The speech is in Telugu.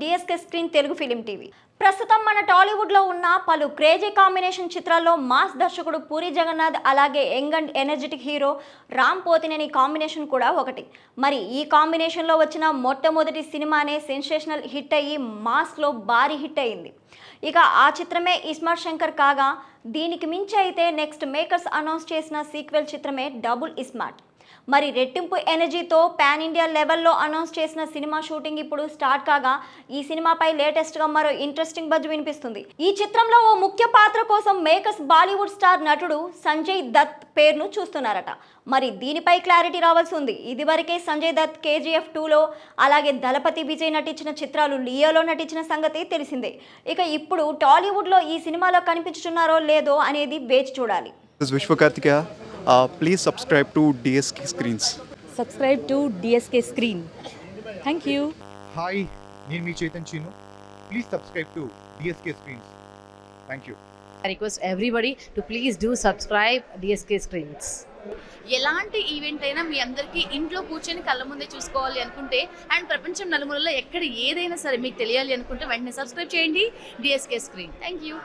DSK screen Telugu film TV ప్రస్తుతం మన టాలీవుడ్లో ఉన్న పలు క్రేజీ కాంబినేషన్ చిత్రాల్లో మాస్ దర్శకుడు పూరి జగన్నాథ్ అలాగే young and energetic hero Ram Pothineni combination కూడా ఒకటి మరి ఈ కాంబినేషన్లో వచ్చిన మొట్టమొదటి సినిమానే సెన్సేషనల్ హిట్ అయ్యి మాస్లో భారీ హిట్ అయింది ఇక ఆ చిత్రమే ఇస్మార్ట్ శంకర్ కాగా దీనికి మించి అయితే నెక్స్ట్ మేకర్స్ అనౌన్స్ చేసిన సీక్వెల్ చిత్రమే డబుల్ ఇస్మార్ట్ మరి రెట్టింపు ఎనర్జీతో పాన్ ఇండియా లెవెల్లో అనౌన్స్ చేసిన సినిమా షూటింగ్ ఇప్పుడు స్టార్ట్ కాగా ఈ సినిమాపై లేటెస్ట్గా మరో ఇంట్రెస్టింగ్ బజ్ వినిపిస్తుంది ఈ చిత్రంలో ఓ ముఖ్య పాత్ర కోసం మేకర్స్ బాలీవుడ్ స్టార్ నటుడు సంజయ్ దత్ పేరును చూస్తున్నారట మరి దీనిపై క్లారిటీ రావాల్సి ఉంది ఇదివరకే సంజయ్ దత్ కేజీఎఫ్ టూలో అలాగే దళపతి విజయ్ నటించిన చిత్రాలు లియోలో నటించిన సంగతి తెలిసిందే ఇక ఇప్పుడు టాలీవుడ్లో ఈ సినిమాలో కనిపించుతున్నారో లేదో అనేది వేచి చూడాలి This is Vishwakarthika. Uh, please subscribe to DSK Screens. Subscribe to DSK Screen. Thank నేను మీ Chaitan Cheenu please subscribe to DSK screens thank you I request everybody to please do subscribe DSK screens ఎలాంటి ఈవెంట్ అయినా మీ అందరికీ ఇంట్లో కూర్చొని కళ్ళ ముందే చూసుకోవాలి అనుకుంటే అండ్ ప్రపంచం నలుమూలలో ఎక్కడ ఏదైనా సరే మీకు తెలియాలి అనుకుంటే వెంటనే సబ్స్క్రైబ్ చేయండి డిఎస్కే స్క్రీన్ థ్యాంక్ యూ